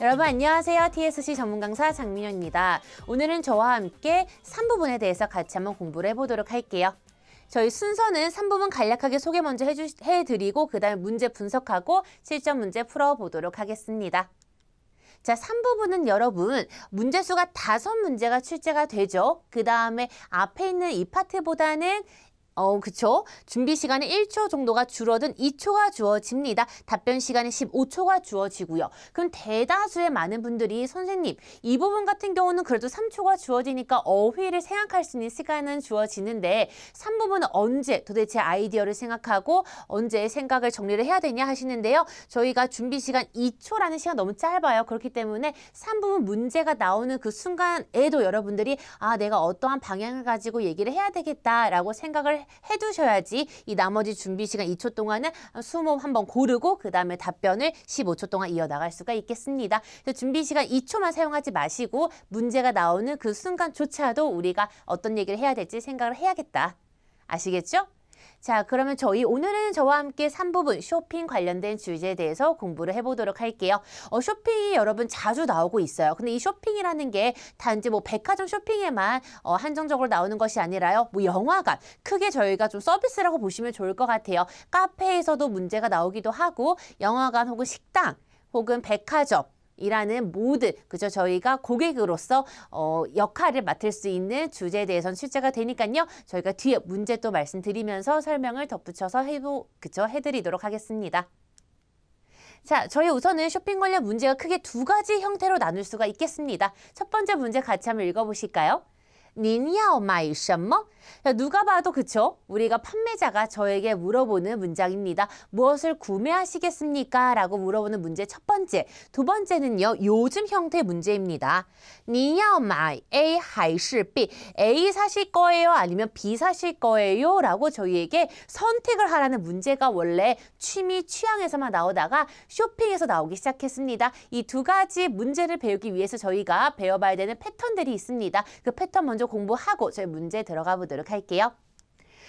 여러분 안녕하세요. TSC 전문 강사 장민현입니다. 오늘은 저와 함께 3부분에 대해서 같이 한번 공부를 해보도록 할게요. 저희 순서는 3부분 간략하게 소개 먼저 해주, 해드리고 그 다음에 문제 분석하고 실전 문제 풀어보도록 하겠습니다. 자, 3부분은 여러분 문제수가 다섯 문제가 출제가 되죠. 그 다음에 앞에 있는 이 파트보다는 어, 그쵸? 준비 시간은 1초 정도가 줄어든 2초가 주어집니다. 답변 시간은 15초가 주어지고요. 그럼 대다수의 많은 분들이 선생님, 이 부분 같은 경우는 그래도 3초가 주어지니까 어휘를 생각할 수 있는 시간은 주어지는데 3부분은 언제 도대체 아이디어를 생각하고 언제 생각을 정리를 해야 되냐 하시는데요. 저희가 준비 시간 2초라는 시간 너무 짧아요. 그렇기 때문에 3부분 문제가 나오는 그 순간에도 여러분들이 아, 내가 어떠한 방향을 가지고 얘기를 해야 되겠다라고 생각을 해, 두셔야지이 나머지 준비 시간 2초 동안은 숨을 한번 고르고 그 다음에 답변을 15초 동안 이어나갈 수가 있겠습니다. 준비 시간 2초만 사용하지 마시고 문제가 나오는 그 순간조차도 우리가 어떤 얘기를 해야 될지 생각을 해야겠다. 아시겠죠? 자, 그러면 저희 오늘은 저와 함께 3부분 쇼핑 관련된 주제에 대해서 공부를 해보도록 할게요. 어, 쇼핑이 여러분 자주 나오고 있어요. 근데 이 쇼핑이라는 게 단지 뭐 백화점 쇼핑에만 어, 한정적으로 나오는 것이 아니라요. 뭐 영화관, 크게 저희가 좀 서비스라고 보시면 좋을 것 같아요. 카페에서도 문제가 나오기도 하고 영화관 혹은 식당, 혹은 백화점 이라는 모든 그죠 저희가 고객으로서 어, 역할을 맡을 수 있는 주제에 대해서 출제가 되니까요 저희가 뒤에 문제 또 말씀드리면서 설명을 덧붙여서 해보 그죠 해드리도록 하겠습니다. 자, 저희 우선은 쇼핑 관련 문제가 크게 두 가지 형태로 나눌 수가 있겠습니다. 첫 번째 문제 같이 한번 읽어보실까요? 您要买什么? 누가 봐도 그쵸? 우리가 판매자가 저에게 물어보는 문장입니다. 무엇을 구매하시겠습니까? 라고 물어보는 문제 첫 번째. 두 번째는요. 요즘 형태 문제입니다. 你要买 A 还是 B? A 사실 거예요? 아니면 B 사실 거예요? 라고 저희에게 선택을 하라는 문제가 원래 취미 취향에서만 나오다가 쇼핑에서 나오기 시작했습니다. 이 두 가지 문제를 배우기 위해서 저희가 배워봐야 되는 패턴들이 있습니다. 그 패턴 먼저 먼저 공부하고 저희 문제 들어가 보도록 할게요.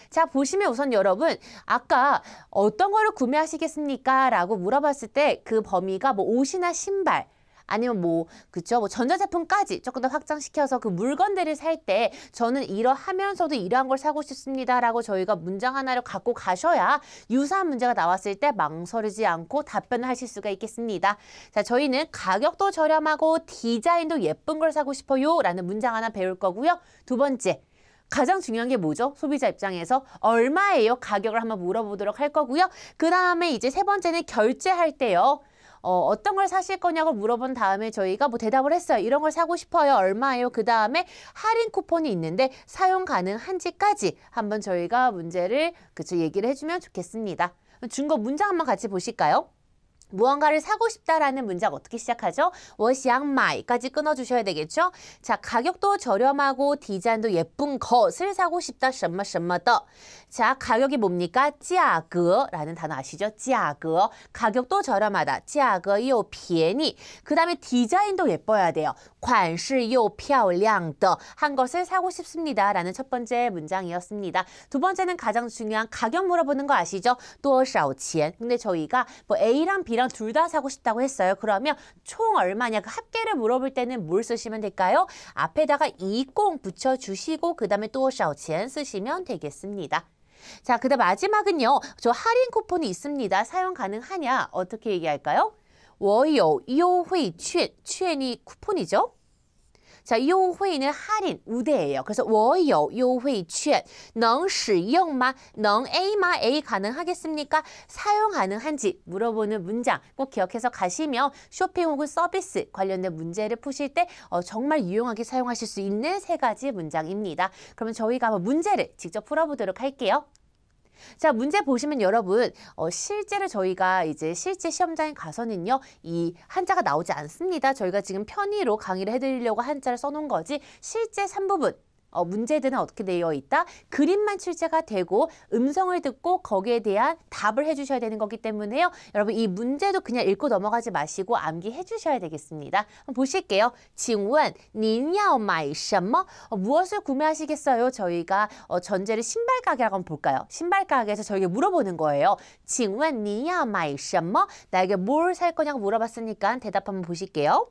자 보시면 우선 여러분 아까 어떤 거를 구매하시겠습니까? 라고 물어봤을 때 그 범위가 뭐 옷이나 신발 아니면 뭐 그쵸 뭐 전자제품까지 조금 더 확장시켜서 그 물건들을 살 때 저는 이러하면서도 이러한 걸 사고 싶습니다라고 저희가 문장 하나를 갖고 가셔야 유사한 문제가 나왔을 때 망설이지 않고 답변을 하실 수가 있겠습니다. 자 저희는 가격도 저렴하고 디자인도 예쁜 걸 사고 싶어요 라는 문장 하나 배울 거고요. 두 번째 가장 중요한 게 뭐죠? 소비자 입장에서 얼마예요? 가격을 한번 물어보도록 할 거고요. 그 다음에 이제 세 번째는 결제할 때요. 어, 어떤 걸 사실 거냐고 물어본 다음에 저희가 뭐 대답을 했어요. 이런 걸 사고 싶어요. 얼마예요? 그 다음에 할인 쿠폰이 있는데 사용 가능한지까지 한번 저희가 문제를 그쵸 얘기를 해주면 좋겠습니다. 준거 문장 한번 같이 보실까요? 무언가를 사고 싶다라는 문장 어떻게 시작하죠? 워시앙마이까지 끊어주셔야 되겠죠? 자, 가격도 저렴하고 디자인도 예쁜 것을 사고 싶다. 什么什么的. 자, 가격이 뭡니까? 价格라는 단어 아시죠? 价格. 가격도 저렴하다. 价格又便宜.그 다음에 디자인도 예뻐야 돼요. 관式又漂亮的한 것을 사고 싶습니다. 라는 첫 번째 문장이었습니다. 두 번째는 가장 중요한 가격 물어보는 거 아시죠? 多少钱? 근데 저희가 뭐 A랑 B B랑 둘 다 사고 싶다고 했어요. 그러면 총 얼마냐 그 합계를 물어볼 때는 뭘 쓰시면 될까요? 앞에다가 이공 붙여주시고 그 다음에 또 샤오치엔 쓰시면 되겠습니다. 자, 그 다음 마지막은요. 저 할인 쿠폰이 있습니다. 사용 가능하냐? 어떻게 얘기할까요? 我有优惠券,券이 쿠폰이죠. 자, 요회는 할인, 우대예요. 그래서 我有优惠券能使用吗?능 A마 A 가능하겠습니까? 사용 가능한지 물어보는 문장 꼭 기억해서 가시면 쇼핑 혹은 서비스 관련된 문제를 푸실 때 어, 정말 유용하게 사용하실 수 있는 세 가지 문장입니다. 그러면 저희가 문제를 직접 풀어보도록 할게요. 자, 문제 보시면 여러분, 어, 실제로 저희가 이제 실제 시험장에 가서는요, 이 한자가 나오지 않습니다. 저희가 지금 편의로 강의를 해드리려고 한자를 써놓은 거지, 실제 3부분, 어, 문제들은 어떻게 되어 있다. 그림만 출제가 되고 음성을 듣고 거기에 대한 답을 해주셔야 되는 거기 때문에요. 여러분 이 문제도 그냥 읽고 넘어가지 마시고 암기해 주셔야 되겠습니다. 한번 보실게요. 징원, 니问您要买什么 어, 무엇을 구매하시겠어요? 저희가 어, 전제를 신발 가게라고 한번 볼까요? 신발 가게에서 저에게 물어보는 거예요. 징원, 니问你마이什머 나에게 뭘 살 거냐고 물어봤으니까 대답 한번 보실게요.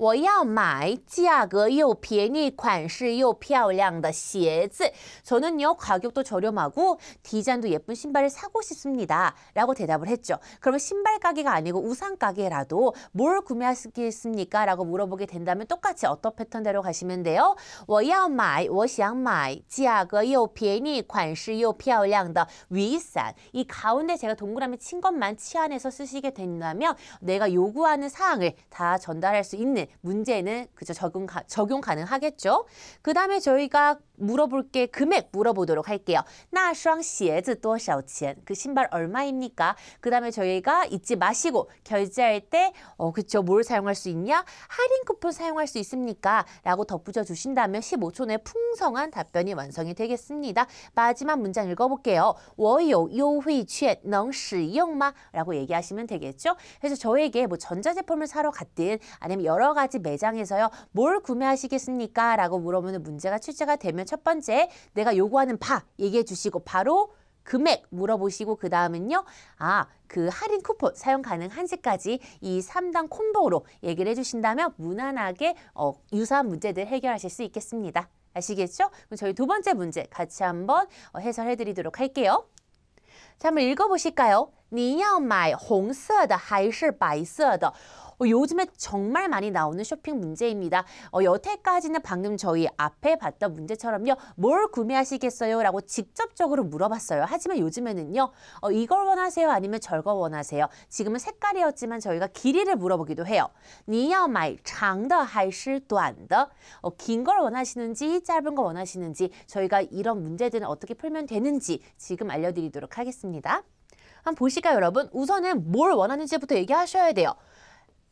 我要买价格又便宜、款式又漂亮的鞋子. 저는요 가격도 저렴하고 디자인도 예쁜 신발을 사고 싶습니다. 라고 대답을 했죠. 그러면 신발 가게가 아니고 우산 가게라도 뭘 구매하시겠습니까? 라고 물어보게 된다면 똑같이 어떤 패턴대로 가시면 돼요. 我要买,我想买,价格又便宜,款式又漂亮的雨伞.이 가운데 제가 동그라미 친 것만 치안해서 쓰시게 된다면 내가 요구하는 사항을 다 전달할 수 있는 문제는 그저 적용, 가, 능하겠죠그 다음에 저희가 물어볼 게 금액 물어보도록 할게요. 나双鞋子 多少钱?그 신발 얼마입니까? 그 다음에 저희가 잊지 마시고 결제할 때 어, 그쵸, 뭘 사용할 수 있냐? 할인 쿠폰 사용할 수 있습니까? 라고 덧붙여 주신다면 15초 내 풍성한 답변이 완성이 되겠습니다. 마지막 문장 읽어볼게요. 我有优惠券能使用吗? 라고 얘기하시면 되겠죠? 그래서 저에게 뭐 전자제품을 사러 갔든 아니면 여러 가지 매장에서요. 뭘 구매하시겠습니까? 라고 물어보는 문제가 출제가 되면 첫 번째 내가 요구하는 바 얘기해 주시고 바로 금액 물어보시고 그 다음은요. 아, 그 할인 쿠폰 사용 가능한지까지 이 3단 콤보로 얘기를 해주신다면 무난하게 어, 유사한 문제들 해결하실 수 있겠습니다. 아시겠죠? 그럼 저희 두 번째 문제 같이 한번 어, 해설해드리도록 할게요. 자, 한번 읽어보실까요? 你要买红色的还是白色的？ 어, 요즘에 정말 많이 나오는 쇼핑 문제입니다. 어, 여태까지는 방금 저희 앞에 봤던 문제처럼요. 뭘 구매하시겠어요? 라고 직접적으로 물어봤어요. 하지만 요즘에는요. 어, 이걸 원하세요? 아니면 절거 원하세요? 지금은 색깔이었지만 저희가 길이를 물어보기도 해요. 你要买长的还是短的? 어, 긴걸 원하시는지 짧은 걸 원하시는지 저희가 이런 문제들은 어떻게 풀면 되는지 지금 알려드리도록 하겠습니다. 한번 보실까요, 여러분? 우선은 뭘 원하는지부터 얘기하셔야 돼요.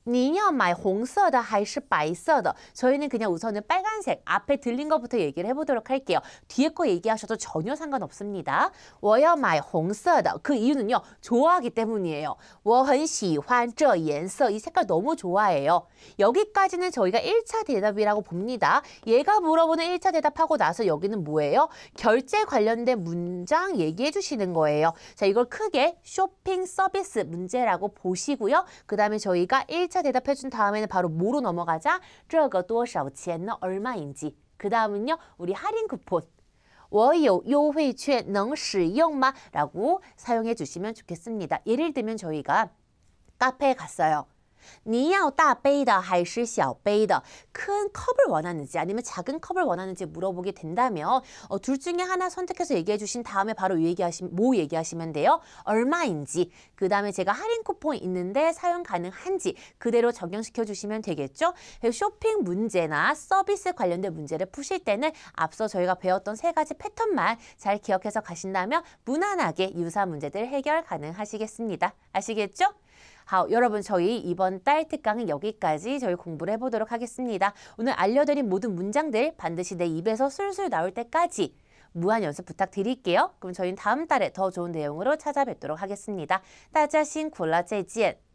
你要买红色的还是白色的? 저희는 그냥 우선은 빨간색 앞에 들린 것부터 얘기를 해보도록 할게요. 뒤에 거 얘기하셔도 전혀 상관없습니다. 我要买红色的그 이유는요. 좋아하기 때문이에요. 我很喜欢这颜色이 색깔 너무 좋아해요. 여기까지는 저희가 1차 대답이라고 봅니다. 얘가 물어보는 1차 대답하고 나서 여기는 뭐예요? 결제 관련된 문장 얘기해 주시는 거예요. 자, 이걸 크게 쇼핑 서비스 문제라고 보시고요. 그 다음에 저희가 1차 차차 대답해 준 다음에는 바로 뭐로 넘어가자? 这个多少钱呢? 얼마인지. 그 다음은요. 우리 할인 쿠폰. 我有优惠券能使用吗? 라고 사용해 주시면 좋겠습니다. 예를 들면 저희가 카페에 갔어요. 니야오 따베이다 할시 샤베이다큰 컵을 원하는지 아니면 작은 컵을 원하는지 물어보게 된다면 어, 둘 중에 하나 선택해서 얘기해 주신 다음에 바로 얘기하시면 뭐 얘기하시면 돼요. 얼마인지 그 다음에 제가 할인 쿠폰 있는데 사용 가능한지 그대로 적용시켜 주시면 되겠죠. 쇼핑 문제나 서비스 관련된 문제를 푸실 때는 앞서 저희가 배웠던 세 가지 패턴만 잘 기억해서 가신다면 무난하게 유사 문제들 해결 가능하시겠습니다. 아시겠죠? 하, 여러분 저희 이번 달 특강은 여기까지 저희 공부를 해보도록 하겠습니다. 오늘 알려드린 모든 문장들 반드시 내 입에서 술술 나올 때까지 무한 연습 부탁드릴게요. 그럼 저희는 다음 달에 더 좋은 내용으로 찾아뵙도록 하겠습니다. 따자신 골라 재지엔